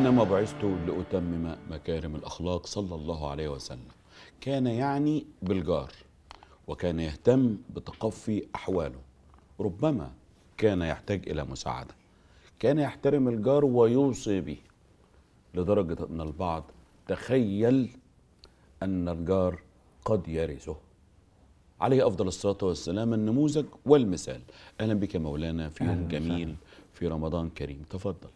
إنما بعثت لأتمم مكارم الأخلاق صلى الله عليه وسلم كان يعني بالجار وكان يهتم بتقفي أحواله ربما كان يحتاج إلى مساعدة كان يحترم الجار ويوصي به لدرجة أن البعض تخيل أن الجار قد يرثه عليه أفضل الصلاة والسلام النموذج والمثال أهلا بك مولانا في يوم جميل في رمضان كريم تفضل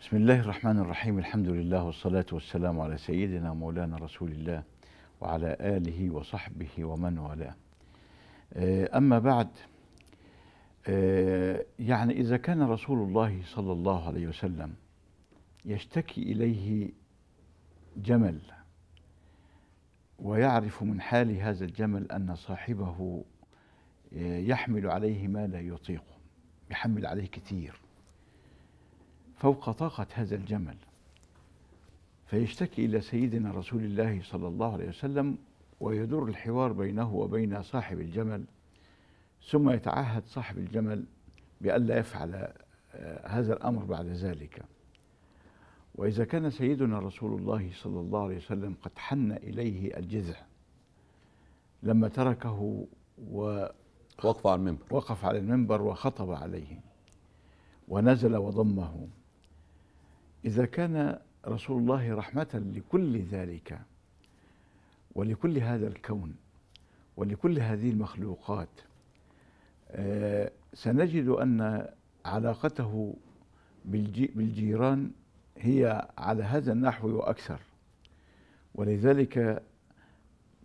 بسم الله الرحمن الرحيم الحمد لله والصلاة والسلام على سيدنا مولانا رسول الله وعلى آله وصحبه ومن والاه آه، أما بعد آه، يعني إذا كان رسول الله صلى الله عليه وسلم يشتكي إليه جمل ويعرف من حال هذا الجمل أن صاحبه آه، يحمل عليه ما لا يطيقه يحمل عليه كثير فوق طاقة هذا الجمل فيشتكي إلى سيدنا رسول الله صلى الله عليه وسلم ويدور الحوار بينه وبين صاحب الجمل ثم يتعهد صاحب الجمل بألا يفعل آه، هذا الأمر بعد ذلك وإذا كان سيدنا رسول الله صلى الله عليه وسلم قد حن إليه الجذع لما تركه و وقف على المنبر وقف على المنبر وخطب عليه ونزل وضمه إذا كان رسول الله رحمة لكل ذلك ولكل هذا الكون ولكل هذه المخلوقات آه، سنجد أن علاقته بالجيران هي على هذا النحو وأكثر ولذلك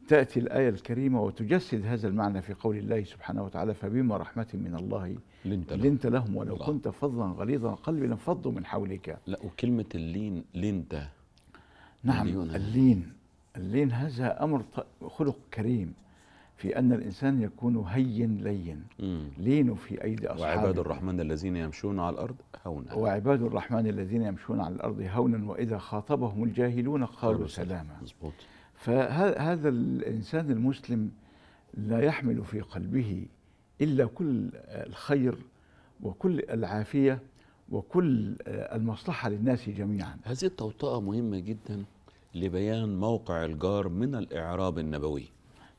تأتي الآية الكريمة وتجسد هذا المعنى في قول الله سبحانه وتعالى فبما رحمة من الله لنت, لنت لهم ولو الله. كنت فظا غليظ القلب لانفضوا من حولك لا وكلمة اللين لنت نعم اللين اللين هذا أمر خلق كريم في أن الإنسان يكون هين لين لين في أيدي أصحابه وعباد الرحمن الذين يمشون على الأرض هونا وعباد الرحمن الذين يمشون على الأرض هونا وإذا خاطبهم الجاهلون قالوا سلاما مزبوط. فهذا الإنسان المسلم لا يحمل في قلبه إلا كل الخير وكل العافية وكل المصلحة للناس جميعا هذه التوطئة مهمة جدا لبيان موقع الجار من الإعراب النبوي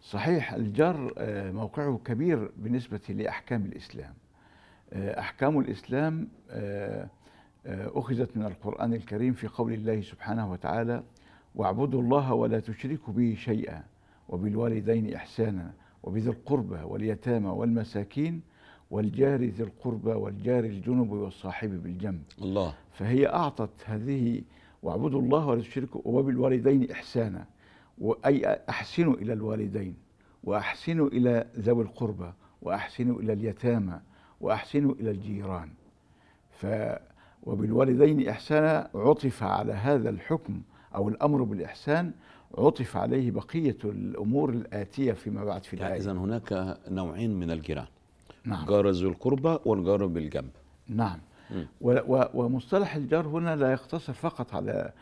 صحيح الجار آه، موقعه كبير بالنسبة لأحكام الإسلام آه، أحكام الإسلام آه، أخذت من القرآن الكريم في قول الله سبحانه وتعالى واعبدوا الله ولا تشركوا به شيئا وبالوالدين إحسانا وبذي القربى واليتامى والمساكين والجار ذي القربى والجار الجنب والصاحب بالجنب الله فهي أعطت هذه واعبدوا الله ولا تشركوا وبالوالدين إحسانا وأي أحسنوا إلى الوالدين وأحسنوا إلى ذوي القربى وأحسنوا إلى اليتامى وأحسنوا إلى الجيران ف وبالوالدين إحسانا عطف على هذا الحكم أو الأمر بالإحسان عطف عليه بقية الأمور الآتية فيما بعد في الآية إذا هناك نوعين من الجيران نعم جار ذو القربى والجار بالجنب نعم ومصطلح الجار هنا لا يقتصر فقط على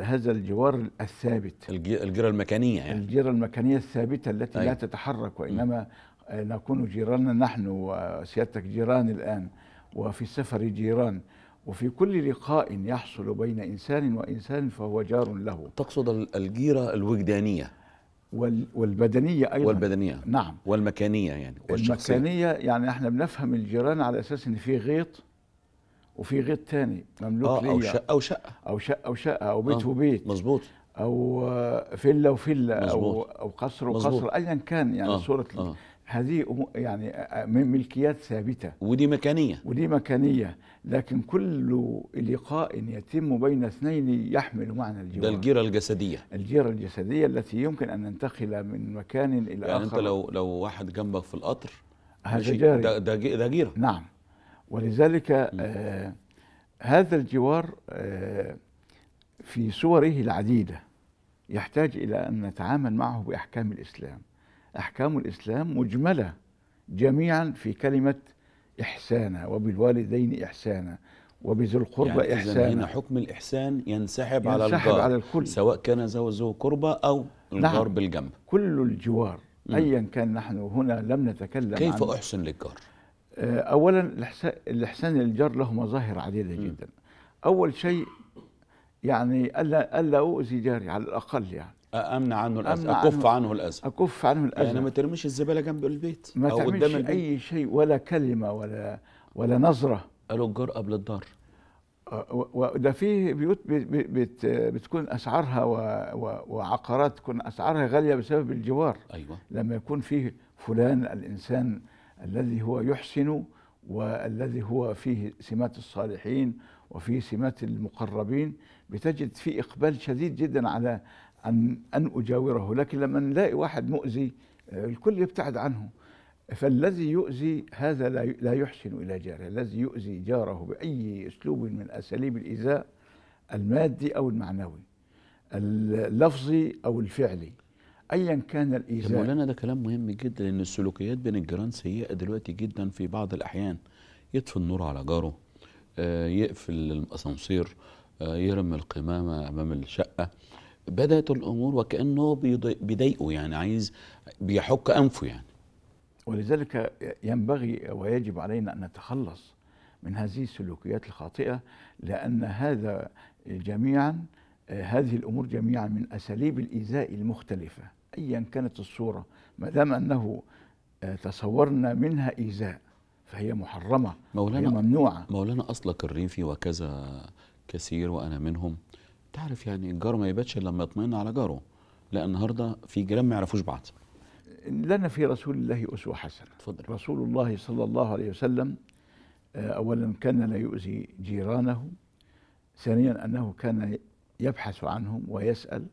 هذا الجوار الثابت الجيرة المكانية يعني الجيرة المكانية الثابتة التي أي. لا أيوة. تتحرك وإنما نكون جيراننا نحن وسيادتك جيران الآن وفي السفر جيران وفي كل لقاء يحصل بين إنسان وإنسان فهو جار له تقصد الجيرة الوجدانية والبدنية أيضا والبدنية نعم والمكانية يعني والشخصية. المكانية يعني احنا بنفهم الجيران على أساس إن في غيط وفي غيط تاني مملوك آه ليا أو شقة أو شقة أو شقة أو شقة أو بيت آه وبيت مظبوط أو فيلا وفيلا أو أو قصر وقصر أيا كان يعني آه صورة آه هذه يعني ملكيات ثابته ودي مكانيه ودي مكانيه لكن كل لقاء يتم بين اثنين يحمل معنى الجوار ده الجيره الجسديه الجيره الجسديه التي يمكن ان ننتقل من مكان الى يعني اخر يعني انت لو لو واحد جنبك في القطر هذا جاري ده, ده, ده جيره نعم ولذلك آه هذا الجوار آه في صوره العديده يحتاج الى ان نتعامل معه باحكام الاسلام أحكام الإسلام مجملة جميعا في كلمة إحسانا وبالوالدين إحسانا وبذي القربى يعني إحسانا هنا حكم الإحسان ينسحب, على الجار على الكل سواء كان ذو ذو قربى أو الجار نعم بالجنب كل الجوار أيا كان نحن هنا لم نتكلم كيف عن أحسن للجار؟ آه، أولا الإحسان للجار له مظاهر عديدة جدا أول شيء يعني ألا ألا أؤذي جاري على الأقل يعني امنع عنه الاذى اكف عنه الاذى اكف عنه الاذى يعني ما ترميش الزباله جنب البيت ما او قدام البيت اي شيء ولا كلمه ولا ولا نظره قالوا الجار قبل الدار أه، وده في بيوت بت بتكون اسعارها وعقارات تكون اسعارها غاليه بسبب الجوار ايوه لما يكون فيه فلان الانسان الذي هو يحسن والذي هو فيه سمات الصالحين وفيه سمات المقربين بتجد فيه اقبال شديد جدا على عن أن أجاوره لكن لما نلاقي واحد مؤذي آه، الكل يبتعد عنه فالذي يؤذي هذا لا يحسن إلى جاره الذي يؤذي جاره بأي أسلوب من أساليب الإيذاء المادي أو المعنوي اللفظي أو الفعلي ايا كان الايذاء مولانا ده كلام مهم جدا لان السلوكيات بين الجيران سيئه دلوقتي جدا في بعض الاحيان يطفي النور على جاره آه، يقفل الاسانسير آه، يرمي القمامه امام الشقه بدات الامور وكانه بيضايقه يعني عايز بيحك انفه يعني ولذلك ينبغي ويجب علينا ان نتخلص من هذه السلوكيات الخاطئه لان هذا جميعا هذه الامور جميعا من اساليب الايذاء المختلفه ايا كانت الصوره ما دام انه آه، تصورنا منها ايذاء فهي محرمه مولانا ممنوعه مولانا اصلك الريفي وكذا كثير وانا منهم تعرف يعني الجار ما يباتش الا لما يطمئن على جاره لا النهارده في جيران ما يعرفوش بعض لنا في رسول الله أسوة حسنة اتفضل رسول الله صلى الله عليه وسلم آه، أولا كان لا يؤذي جيرانه ثانيا أنه كان يبحث عنهم ويسأل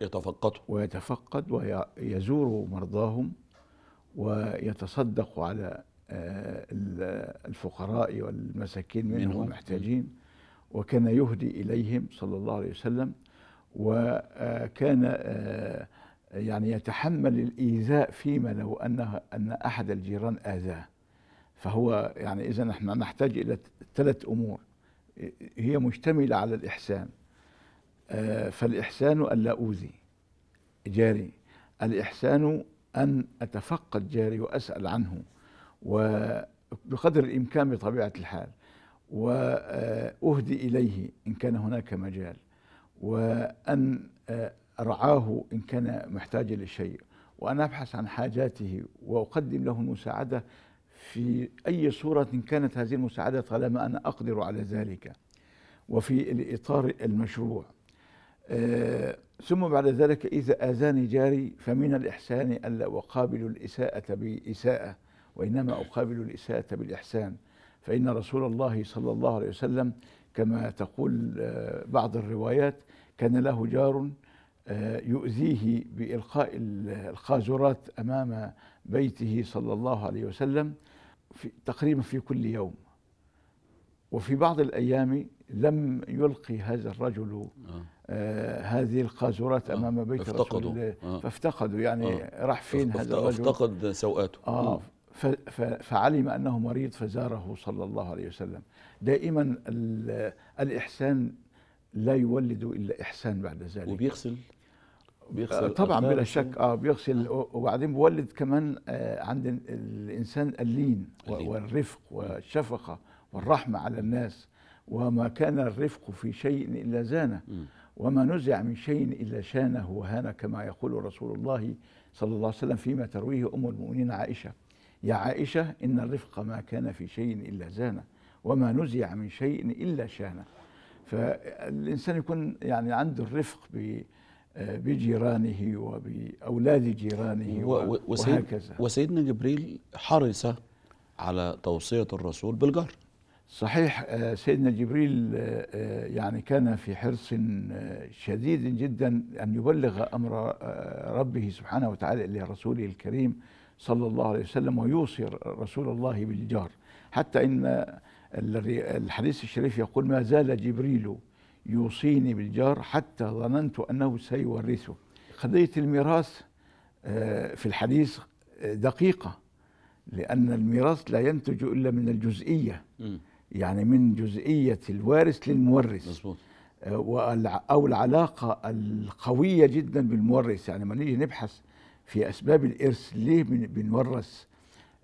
يتفقد ويتفقد ويزور مرضاهم ويتصدق على آه، الفقراء والمساكين منهم والمحتاجين وكان يهدي إليهم صلى الله عليه وسلم وكان آه، يعني يتحمل الإيذاء فيما لو أن أن أحد الجيران آذاه فهو يعني إذا نحن نحتاج إلى ثلاث أمور هي مشتملة على الإحسان آه، فالإحسان ألا أوذي جاري الإحسان أن أتفقد جاري وأسأل عنه وبقدر الإمكان بطبيعة الحال وأهدي إليه إن كان هناك مجال وأن أرعاه آه، إن كان محتاجا لشيء وأن أبحث عن حاجاته وأقدم له المساعدة في أي صورة كانت هذه المساعدة طالما أنا أقدر على ذلك وفي الإطار المشروع آه، ثم بعد ذلك إذا آذاني جاري فمن الإحسان ألا أقابل الإساءة بإساءة وإنما أقابل الإساءة بالإحسان فإن رسول الله صلى الله عليه وسلم كما تقول آه، بعض الروايات كان له جار آه، يؤذيه بإلقاء الخازرات أمام بيته صلى الله عليه وسلم في تقريبا في كل يوم وفي بعض الأيام لم يلقي هذا الرجل آه هذه القاذورات امام بيت رسول الله آه. فافتقدوا يعني آه راح فين هذا الرجل افتقد سوءاته آه فعلم أنه مريض فزاره صلى الله عليه وسلم دائما الإحسان لا يولد إلا إحسان بعد ذلك وبيغسل بيغسل آه، طبعا بلا شك اه بيغسل آه. وبعدين بيولد كمان آه، عند الانسان اللين والرفق والشفقه والرحمه على الناس وما كان الرفق في شيء الا زانه وما نزع من شيء الا شانه وهانه كما يقول رسول الله صلى الله عليه وسلم فيما ترويه ام المؤمنين عائشه يا عائشة إن الرفق ما كان في شيء إلا زانه وما نزع من شيء إلا شانه فالإنسان يكون يعني عنده الرفق ب بجيرانه وبأولاد جيرانه وهكذا وسيدنا جبريل حرص على توصية الرسول بالجار صحيح آه، سيدنا جبريل آه، آه، يعني كان في حرص شديد جدا أن يبلغ أمر ربه سبحانه وتعالى إلى رسوله الكريم صلى الله عليه وسلم ويوصي رسول الله بالجار حتى إن الحديث الشريف يقول ما زال جبريل يوصيني بالجار حتى ظننت أنه سيورثه قضية الميراث آه، في الحديث آه، دقيقة لأن الميراث لا ينتج إلا من الجزئية يعني من جزئية الوارث للمورث مظبوط آه، أو العلاقة القوية جدا بالمورث يعني ما نيجي نبحث في اسباب الارث ليه بنورث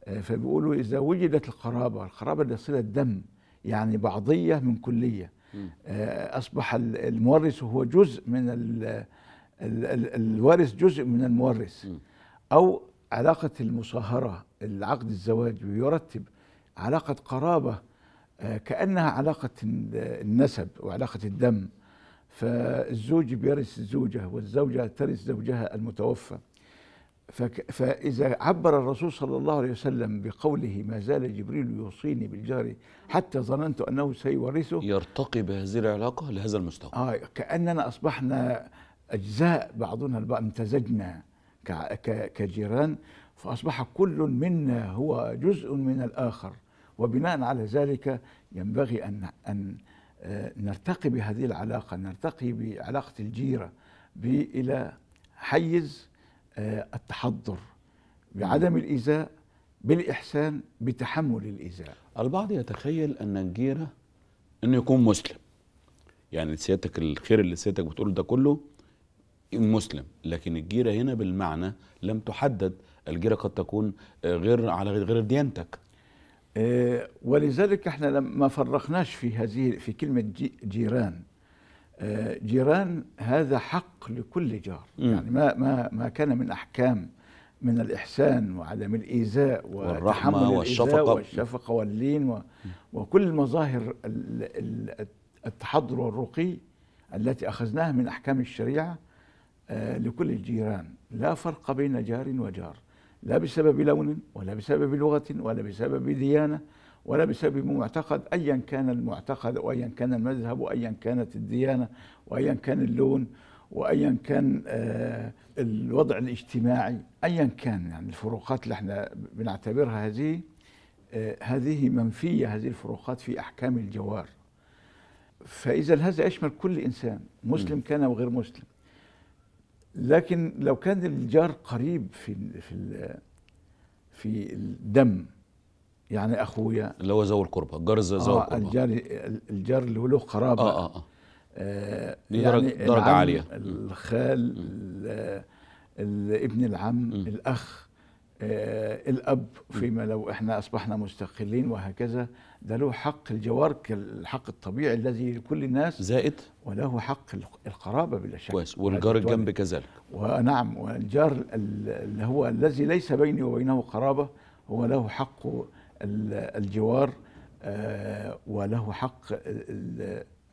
آه، فبيقولوا اذا وجدت القرابه القرابه دي صله دم يعني بعضيه من كليه آه، اصبح المورث هو جزء من الوارث جزء من المورث او علاقه المصاهره العقد الزواج بيرتب علاقه قرابه آه، كانها علاقه النسب وعلاقه الدم فالزوج بيرث الزوجه والزوجه ترث زوجها المتوفى فإذا عبر الرسول صلى الله عليه وسلم بقوله ما زال جبريل يوصيني بالجار حتى ظننت أنه سيورثه يرتقي بهذه العلاقة لهذا المستوى آه كأننا أصبحنا أجزاء بعضنا البعض امتزجنا كجيران فأصبح كل منا هو جزء من الآخر وبناء على ذلك ينبغي أن أن آه، نرتقي بهذه العلاقة نرتقي بعلاقة الجيرة إلى حيز آه، التحضر بعدم الإيذاء بالإحسان بتحمل الإيذاء البعض يتخيل أن الجيرة أنه يكون مسلم يعني سيادتك الخير اللي سيادتك بتقول ده كله مسلم لكن الجيرة هنا بالمعنى لم تحدد الجيرة قد تكون آه، غير على غير ديانتك آه، ولذلك احنا ما فرقناش في هذه في كلمة جيران جيران هذا حق لكل جار يعني ما ما ما كان من احكام من الإحسان وعدم الإيذاء والرحمة والشفقة والشفقة واللين و... وكل مظاهر التحضر والرقي التي أخذناها من أحكام الشريعة آه، لكل الجيران لا فرق بين جار وجار لا بسبب لون ولا بسبب لغة ولا بسبب ديانة ولا بسبب معتقد ايا كان المعتقد وايا كان المذهب وايا كانت الديانه وايا كان اللون وايا كان آه، الوضع الاجتماعي ايا كان يعني الفروقات اللي احنا بنعتبرها هذه آه، هذه منفيه هذه الفروقات في احكام الجوار فاذا هذا يشمل كل انسان مسلم كان او غير مسلم لكن لو كان الجار قريب في في في الدم يعني اخويا اللي هو ذوي القربى جار ذوي آه الجار الجار اللي له قرابه آه،, اه اه, آه دي يعني درجه درجه عاليه الخال ابن العم م. الاخ آه الاب فيما لو احنا اصبحنا مستقلين وهكذا ده له حق الجوار الحق الطبيعي الذي لكل الناس زائد وله حق القرابه بلا شك كويس والجار الجنب كذلك ونعم والجار اللي هو الذي ليس بيني وبينه قرابه هو له حق الجوار آه، وله حق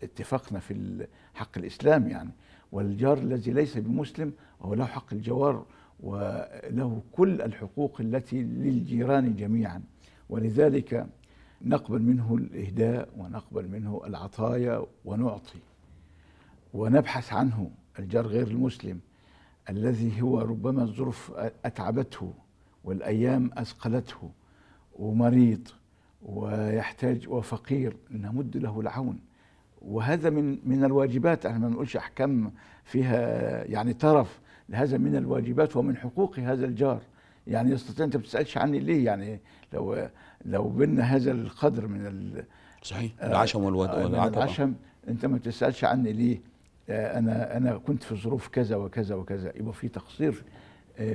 اتفاقنا في حق الإسلام يعني والجار الذي ليس بمسلم هو له حق الجوار وله كل الحقوق التي للجيران جميعا ولذلك نقبل منه الإهداء ونقبل منه العطايا ونعطي ونبحث عنه الجار غير المسلم الذي هو ربما الظروف أتعبته والأيام أثقلته ومريض ويحتاج وفقير نمد له العون وهذا من من الواجبات احنا ما بنقولش احكام فيها يعني طرف هذا من الواجبات ومن حقوق هذا الجار يعني يستطيع انت ما بتسالش عني ليه يعني لو لو بينا هذا القدر من ال صحيح آه، العشم آه، والعتبه العشم انت ما بتسالش عني ليه آه، انا انا كنت في ظروف كذا وكذا وكذا يبقى في تقصير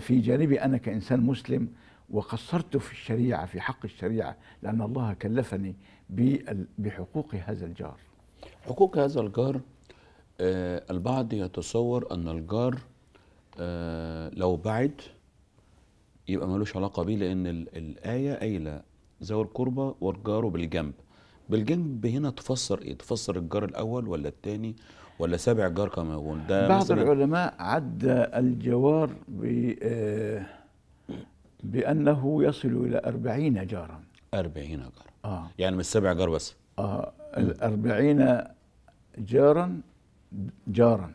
في جانبي انا كانسان مسلم وقصرت في الشريعة في حق الشريعة لأن الله كلفني بحقوق هذا الجار حقوق هذا الجار آه البعض يتصور أن الجار آه لو بعد يبقى ملوش علاقة بيه لأن الآية قايلة ذوي القربى والجار بالجنب بالجنب هنا تفسر إيه؟ تفسر الجار الأول ولا الثاني ولا سابع جار كما يقول ده بعض العلماء عد الجوار ب آه بأنه يصل إلى 40 جارا 40 جار آه. يعني مش سبع جار بس آه ال 40 جارا جارا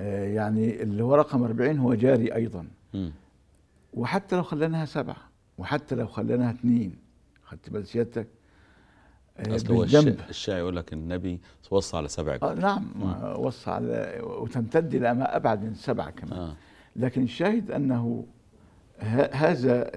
آه يعني اللي هو رقم 40 هو جاري أيضا م. وحتى لو خليناها سبعة وحتى لو خليناها اثنين خدت بال سيادتك آه، اصل هو الشاعر يقول لك النبي وصى على سبع جار آه نعم وصى على وتمتد الى ما ابعد من سبعه كمان آه. لكن الشاهد انه هذا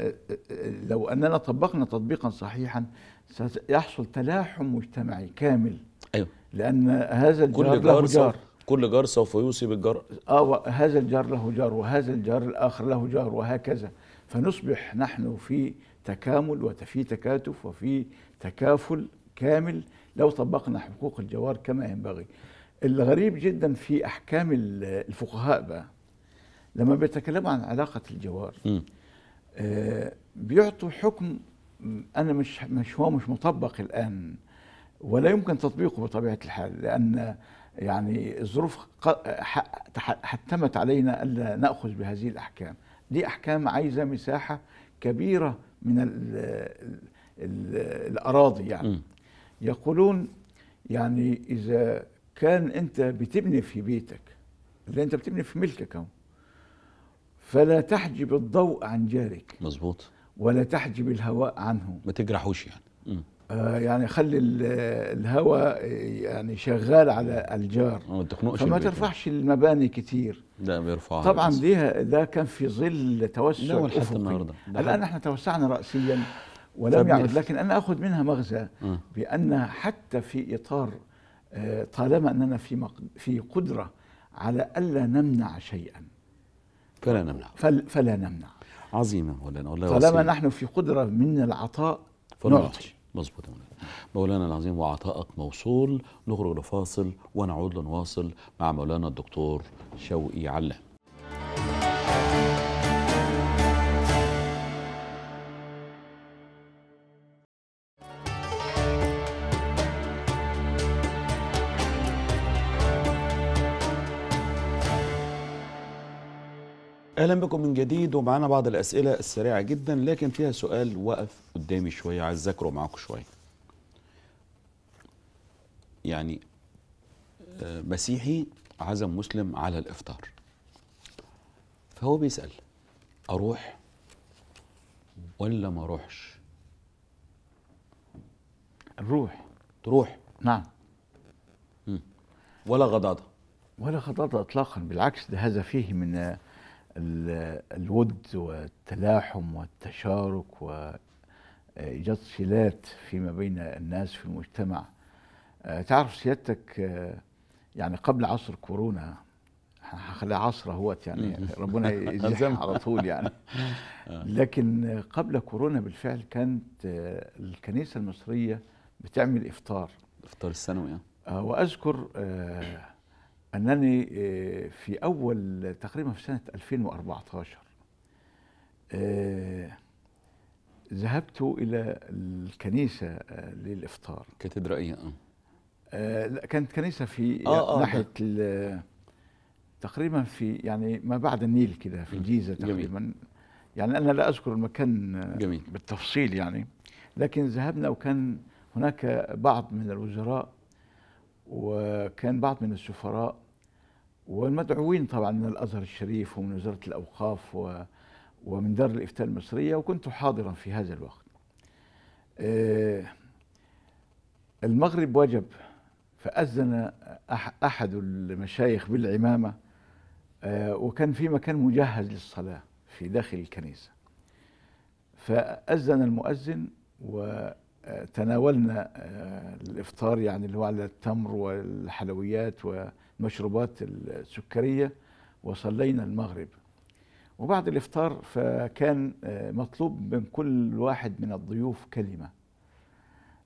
لو أننا طبقنا تطبيقا صحيحا سيحصل تلاحم مجتمعي كامل أيوه. لأن هذا الجار كل جار له جار كل جار سوف يوصي بالجار آه هذا الجار له جار وهذا الجار الآخر له جار وهكذا فنصبح نحن في تكامل وفي تكاتف وفي تكافل كامل لو طبقنا حقوق الجوار كما ينبغي الغريب جدا في أحكام الفقهاء بقى لما بيتكلموا عن علاقه الجوار آه بيعطوا حكم انا مش مش هو مش مطبق الان ولا يمكن تطبيقه بطبيعه الحال لان يعني الظروف حتمت علينا الا ناخذ بهذه الاحكام دي احكام عايزه مساحه كبيره من الـ الـ الاراضي يعني م. يقولون يعني اذا كان انت بتبني في بيتك اللي انت بتبني في ملكك اهو فلا تحجب الضوء عن جارك مظبوط ولا تحجب الهواء عنه ما تجرحوش يعني آه يعني خلي الهواء يعني شغال على الجار ما تخنقش فما ترفعش المباني كتير لا بيرفعها طبعا ده كان في ظل توسع لا حتى النهارده الان احنا توسعنا راسيا ولم يعد لكن انا اخذ منها مغزى م. بان حتى في اطار آه، طالما اننا في في قدره على الا نمنع شيئا فلا نمنع فل فلا نمنع عظيم يا مولانا والله طالما نحن في قدرة من العطاء نعطي مظبوط يا مولانا مولانا العظيم وعطائك موصول نخرج لفاصل ونعود لنواصل مع مولانا الدكتور شوقي علام اهلا بكم من جديد ومعانا بعض الاسئله السريعه جدا لكن فيها سؤال وقف قدامي شويه عايز اذاكره معاكم شويه يعني آه، مسيحي عزم مسلم على الافطار فهو بيسال اروح ولا ما اروحش نروح تروح نعم ولا غضاضه ولا غضاضه اطلاقا بالعكس ده هذا فيه من الود والتلاحم والتشارك وإيجاد صلات فيما بين الناس في المجتمع آه، تعرف سيادتك آه، يعني قبل عصر كورونا هخليها عصر اهوت يعني ربنا يزيح على طول يعني آه. لكن قبل كورونا بالفعل كانت الكنيسه المصريه بتعمل افطار افطار السنوي اه واذكر آه أنني آه، في أول تقريبا في سنة 2014 آه، ذهبت إلى الكنيسة آه، للإفطار كاتدرائية آه لا كانت كنيسة في آه آه ناحية تقريبا في يعني ما بعد النيل كده في الجيزة تقريبا يعني أنا لا أذكر المكان جميل. بالتفصيل يعني لكن ذهبنا وكان هناك بعض من الوزراء وكان بعض من السفراء والمدعوين طبعا من الازهر الشريف ومن وزاره الاوقاف و ومن دار الافتاء المصريه وكنت حاضرا في هذا الوقت. آه، المغرب وجب فاذن احد المشايخ بالعمامه آه، وكان في مكان مجهز للصلاه في داخل الكنيسه. فاذن المؤذن وتناولنا آه، الافطار يعني اللي هو على التمر والحلويات و المشروبات السكرية وصلينا المغرب وبعد الإفطار فكان آه، مطلوب من كل واحد من الضيوف كلمة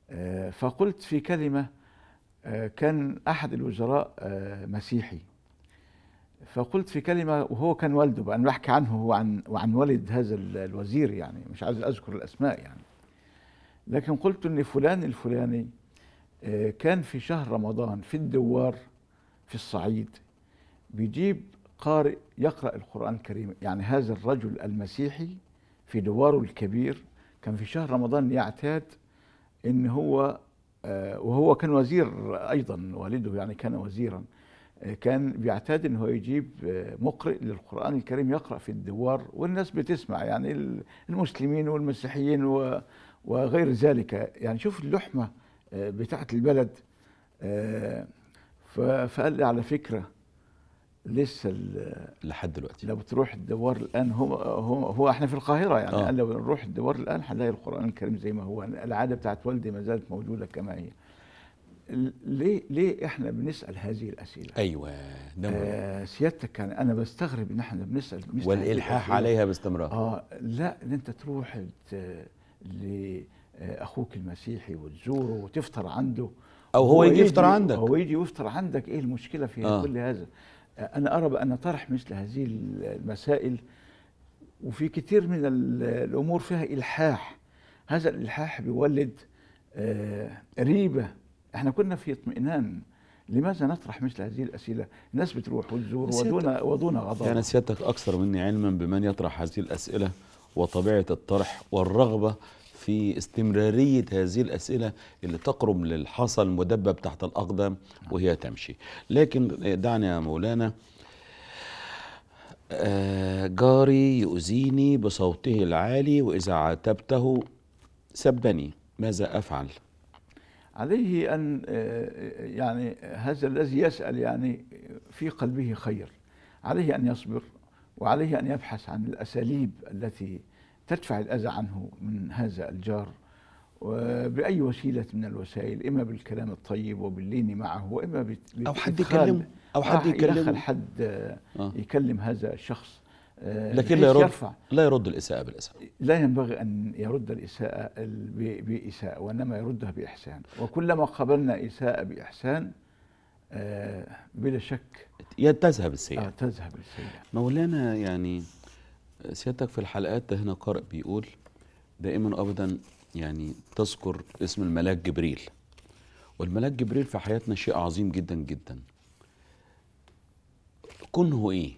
آه، فقلت في كلمة آه، كان أحد الوزراء مسيحي فقلت في كلمة وهو كان والده بقى أنا بحكي عنه وعن, وعن والد هذا الوزير يعني مش عايز أذكر الأسماء يعني لكن قلت إن فلان الفلاني كان في شهر رمضان في الدوار في الصعيد بيجيب قارئ يقرأ القرآن الكريم يعني هذا الرجل المسيحي في دواره الكبير كان في شهر رمضان يعتاد ان هو آه، وهو كان وزير ايضا والده يعني كان وزيرا آه، كان بيعتاد ان هو يجيب آه، مقرئ للقران الكريم يقرا في الدوار والناس بتسمع يعني المسلمين والمسيحيين وغير ذلك يعني شوف اللحمه بتاعت البلد فقال لي على فكره لسه لحد دلوقتي لو تروح الدوار الان هو هو, هو احنا في القاهره يعني آه. لو نروح الدوار الان هنلاقي القران الكريم زي ما هو العاده بتاعت والدي ما زالت موجوده كما هي ليه ليه احنا بنسال هذه الاسئله ايوه آه سيادتك كان انا بستغرب ان احنا بنسال والالحاح عليها باستمرار اه لا ان انت تروح لاخوك آه، المسيحي وتزوره وتفطر عنده او هو, يجي يفطر عندك هو يجي يفطر عندك ايه المشكله في آه. كل هذا انا ارى بان طرح مثل هذه المسائل وفي كثير من الامور فيها الحاح هذا الالحاح بيولد آه ريبه احنا كنا في اطمئنان لماذا نطرح مثل هذه الاسئله؟ الناس بتروح وتزور ودون ودون غضب يعني سيادتك اكثر مني علما بمن يطرح هذه الاسئله وطبيعه الطرح والرغبه في استمرارية هذه الأسئلة اللي تقرب للحصى المدبب تحت الأقدم وهي تمشي لكن دعني يا مولانا آه، جاري يؤذيني بصوته العالي وإذا عاتبته سبني ماذا أفعل عليه أن آه، يعني هذا الذي يسأل يعني في قلبه خير عليه أن يصبر وعليه أن يبحث عن الأساليب التي تدفع الأذى عنه من هذا الجار بأي وسيلة من الوسائل إما بالكلام الطيب وباللين معه وإما أو حد يكلمه أو حد يكلمه حد آه. يكلم هذا الشخص آه، لكن لا يرد يرفع. لا يرد الإساءة بالإساءة لا ينبغي أن يرد الإساءة بإساءة وإنما يردها بإحسان وكلما قابلنا إساءة بإحسان آه، بلا شك تذهب السيئة تذهب السيئة مولانا يعني سيادتك في الحلقات هنا قارئ بيقول دائما ابدا يعني تذكر اسم الملاك جبريل والملاك جبريل في حياتنا شيء عظيم جدا جدا كنه ايه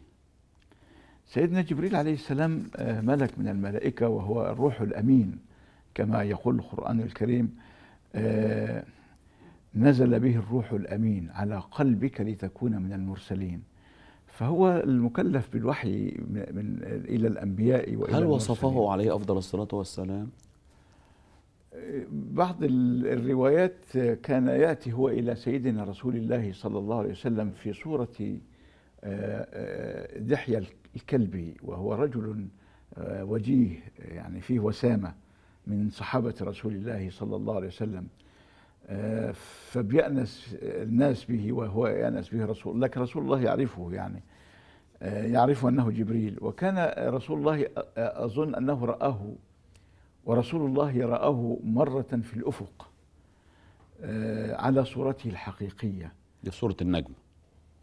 سيدنا جبريل عليه السلام آه، ملك من الملائكه وهو الروح الامين كما يقول القران الكريم آه، نزل به الروح الامين على قلبك لتكون من المرسلين فهو المكلف بالوحي من, من الى الانبياء والى هل وصفه عليه افضل الصلاه والسلام؟ بعض الروايات كان ياتي هو الى سيدنا رسول الله صلى الله عليه وسلم في صوره آه، آه، دحية الكلبي وهو رجل آه، وجيه يعني فيه وسامه من صحابه رسول الله صلى الله عليه وسلم آه، فبيأنس الناس به وهو يأنس به رسول لكن رسول الله يعرفه يعني آه، يعرف أنه جبريل وكان رسول الله آه، أظن أنه رآه ورسول الله رآه مرة في الأفق على صورته الحقيقية صورة النجم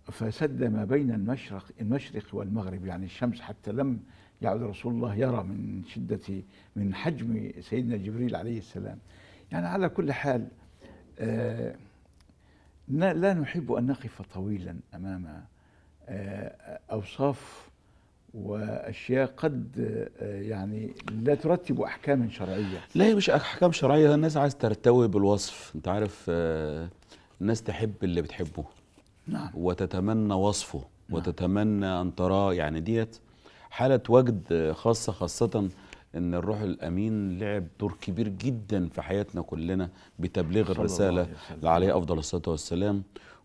فسد ما بين المشرق المشرق والمغرب يعني الشمس حتى لم يعد رسول الله يرى من شدة من حجم سيدنا جبريل عليه السلام يعني على كل حال آه، لا نحب أن نقف طويلا أمام آه، أوصاف واشياء قد آه، يعني لا ترتب احكاما شرعيه لا هي مش احكام شرعيه الناس عايز ترتوي بالوصف انت عارف الناس تحب اللي بتحبه نعم وتتمنى وصفه نعم. وتتمنى ان تراه يعني ديت حاله وجد خاصه خاصه ان الروح الامين لعب دور كبير جدا في حياتنا كلنا بتبليغ الرساله لعلي افضل الصلاه والسلام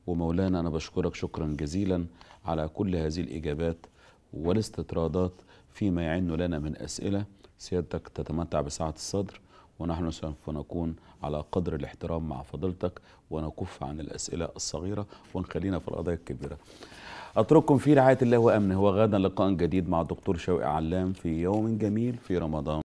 ومولانا انا بشكرك شكرا جزيلا على كل هذه الاجابات والاستطرادات فيما يعن لنا من اسئله سيادتك تتمتع بسعه الصدر ونحن سوف نكون على قدر الاحترام مع فضيلتك ونكف عن الاسئله الصغيره ونخلينا في القضايا الكبيره أترككم في رعاية الله وأمنه وغدا لقاء جديد مع الدكتور شوقي علام في يوم جميل في رمضان